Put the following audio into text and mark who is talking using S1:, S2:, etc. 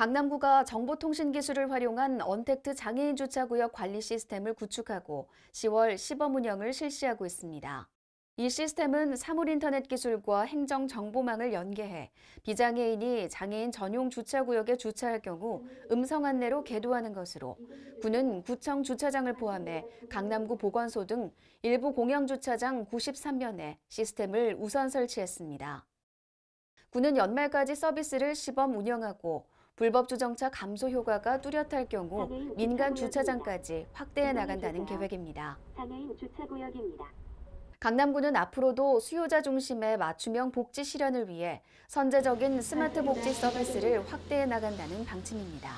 S1: 강남구가 정보통신기술을 활용한 언택트 장애인 주차구역 관리 시스템을 구축하고 10월 시범 운영을 실시하고 있습니다. 이 시스템은 사물인터넷 기술과 행정정보망을 연계해 비장애인이 장애인 전용 주차구역에 주차할 경우 음성 안내로 계도하는 것으로 구는 구청 주차장을 포함해 강남구 보건소 등 일부 공영주차장 93면에 시스템을 우선 설치했습니다. 구는 연말까지 서비스를 시범 운영하고 불법 주정차 감소 효과가 뚜렷할 경우 민간 주차장까지 확대해 나간다는 계획입니다. 강남구는 앞으로도 수요자 중심의 맞춤형 복지 실현을 위해 선제적인 스마트
S2: 복지 서비스를
S3: 확대해 나간다는 방침입니다.